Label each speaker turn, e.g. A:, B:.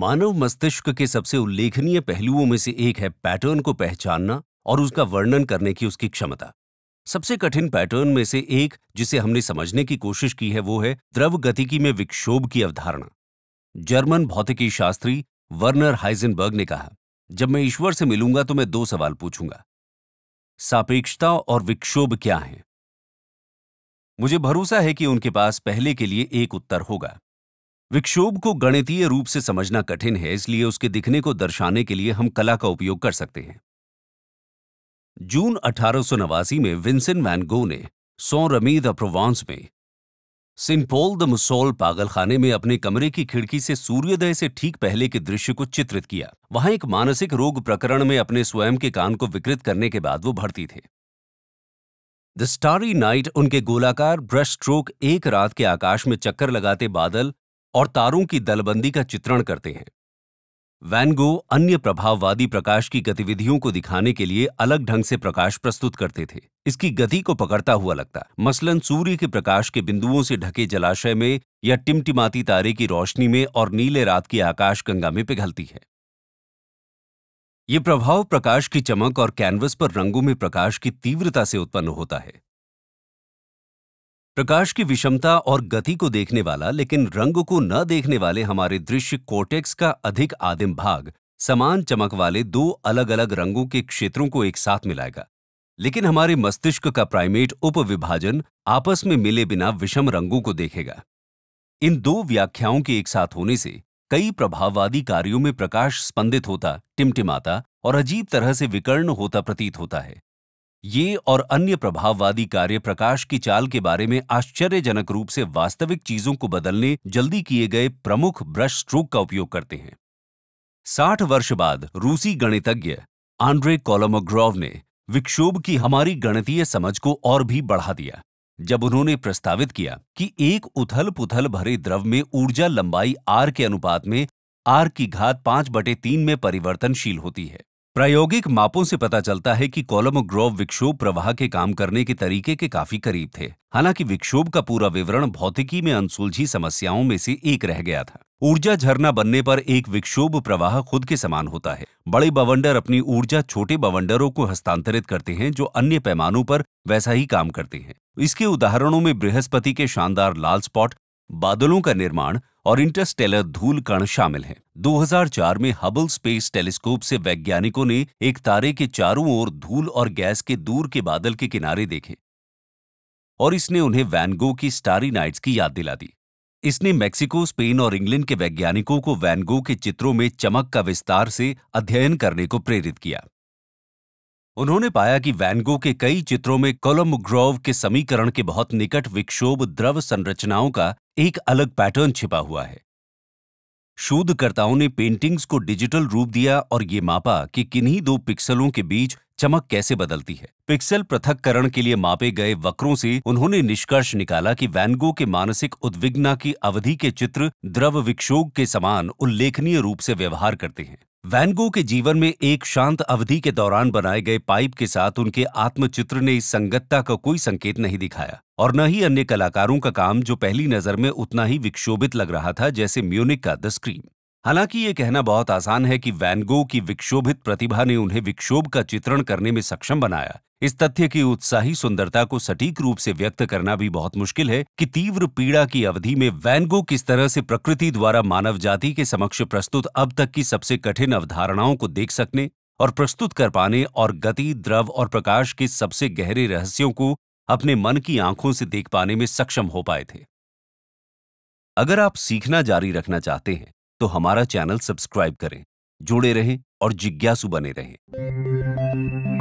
A: मानव मस्तिष्क के सबसे उल्लेखनीय पहलुओं में से एक है पैटर्न को पहचानना और उसका वर्णन करने की उसकी क्षमता सबसे कठिन पैटर्न में से एक जिसे हमने समझने की कोशिश की है वो है द्रव गतिकी में विक्षोभ की अवधारणा जर्मन भौतिकी शास्त्री वर्नर हाइजनबर्ग ने कहा जब मैं ईश्वर से मिलूंगा तो मैं दो सवाल पूछूंगा सापेक्षता और विक्षोभ क्या है मुझे भरोसा है कि उनके पास पहले के लिए एक उत्तर होगा विक्षोभ को गणितीय रूप से समझना कठिन है इसलिए उसके दिखने को दर्शाने के लिए हम कला का उपयोग कर सकते हैं जून अठारह में विंसेंट वैन ने सौ रमी द प्रोवांस में सिंपोल द मुसोल पागलखाने में अपने कमरे की खिड़की से सूर्योदय से ठीक पहले के दृश्य को चित्रित किया वहां एक मानसिक रोग प्रकरण में अपने स्वयं के कान को विकृत करने के बाद वो भर्ती थे द स्टारी नाइट उनके गोलाकार ब्रश स्ट्रोक एक रात के आकाश में चक्कर लगाते बादल और तारों की दलबंदी का चित्रण करते हैं वैनगो अन्य प्रभाववादी प्रकाश की गतिविधियों को दिखाने के लिए अलग ढंग से प्रकाश प्रस्तुत करते थे इसकी गति को पकड़ता हुआ लगता मसलन सूर्य के प्रकाश के बिंदुओं से ढके जलाशय में या टिमटिमाती तारे की रोशनी में और नीले रात की आकाश गंगा में पिघलती है ये प्रभाव प्रकाश की चमक और कैनवस पर रंगों में प्रकाश की तीव्रता से उत्पन्न होता है प्रकाश की विषमता और गति को देखने वाला लेकिन रंग को न देखने वाले हमारे दृश्य कोटेक्स का अधिक आदिम भाग समान चमक वाले दो अलग अलग रंगों के क्षेत्रों को एक साथ मिलाएगा लेकिन हमारे मस्तिष्क का प्राइमेट उपविभाजन आपस में मिले बिना विषम रंगों को देखेगा इन दो व्याख्याओं के एक साथ होने से कई प्रभाववादी कार्यों में प्रकाश स्पंदित होता टिमटिमाता और अजीब तरह से विकर्ण होता प्रतीत होता है ये और अन्य प्रभाववादी कार्य प्रकाश की चाल के बारे में आश्चर्यजनक रूप से वास्तविक चीजों को बदलने जल्दी किए गए प्रमुख ब्रश स्ट्रोक का उपयोग करते हैं 60 वर्ष बाद रूसी गणितज्ञ आंड्रे कोलोमोग्रोव ने विक्षोभ की हमारी गणितीय समझ को और भी बढ़ा दिया जब उन्होंने प्रस्तावित किया कि एक उथल पुथल भरे द्रव में ऊर्जा लंबाई आर के अनुपात में आर की घात पांच बटे तीन में परिवर्तनशील होती है प्रायोगिक मापों से पता चलता है कि कॉलम ग्रोव विक्षोभ प्रवाह के काम करने के तरीके के काफी करीब थे हालांकि विक्षोभ का पूरा विवरण भौतिकी में अनसुलझी समस्याओं में से एक रह गया था ऊर्जा झरना बनने पर एक विक्षोभ प्रवाह खुद के समान होता है बड़े बवंडर अपनी ऊर्जा छोटे बवंडरों को हस्तांतरित करते हैं जो अन्य पैमानों पर वैसा ही काम करते हैं इसके उदाहरणों में बृहस्पति के शानदार लाल स्पॉट बादलों का निर्माण और इंटरस्टेलर धूल कण शामिल हैं 2004 में हबल स्पेस टेलीस्कोप से वैज्ञानिकों ने एक तारे के चारों ओर धूल और गैस के दूर के बादल के किनारे देखे और इसने उन्हें वैनगो की स्टारी नाइट्स की याद दिला दी इसने मेक्सिको स्पेन और इंग्लैंड के वैज्ञानिकों को वैनगो के चित्रों में चमक का विस्तार से अध्ययन करने को प्रेरित किया उन्होंने पाया कि वैनगो के कई चित्रों में कोलम ग्रोव के समीकरण के बहुत निकट विक्षोभ द्रव संरचनाओं का एक अलग पैटर्न छिपा हुआ है शोधकर्ताओं ने पेंटिंग्स को डिजिटल रूप दिया और ये मापा कि किन्हीं दो पिक्सलों के बीच चमक कैसे बदलती है पिक्सल पृथककरण के लिए मापे गए वक्रों से उन्होंने निष्कर्ष निकाला कि वैनगो के मानसिक उद्विग्ना की अवधि के चित्र द्रव विक्षोभ के समान उल्लेखनीय रूप से व्यवहार करते हैं वैनगो के जीवन में एक शांत अवधि के दौरान बनाए गए पाइप के साथ उनके आत्मचित्र ने इस संगतता का कोई संकेत नहीं दिखाया और न ही अन्य कलाकारों का काम जो पहली नजर में उतना ही विक्षोभित लग रहा था जैसे म्यूनिक का द स्क्रीम हालांकि ये कहना बहुत आसान है कि वैनगो की विक्षोभित प्रतिभा ने उन्हें विक्षोभ का चित्रण करने में सक्षम बनाया इस तथ्य की उत्साही सुंदरता को सटीक रूप से व्यक्त करना भी बहुत मुश्किल है कि तीव्र पीड़ा की अवधि में वैनगो किस तरह से प्रकृति द्वारा मानव जाति के समक्ष प्रस्तुत अब तक की सबसे कठिन अवधारणाओं को देख सकने और प्रस्तुत कर पाने और गति द्रव और प्रकाश के सबसे गहरे रहस्यों को अपने मन की आंखों से देख पाने में सक्षम हो पाए थे अगर आप सीखना जारी रखना चाहते हैं तो हमारा चैनल सब्सक्राइब करें जुड़े रहें और जिज्ञासु बने रहें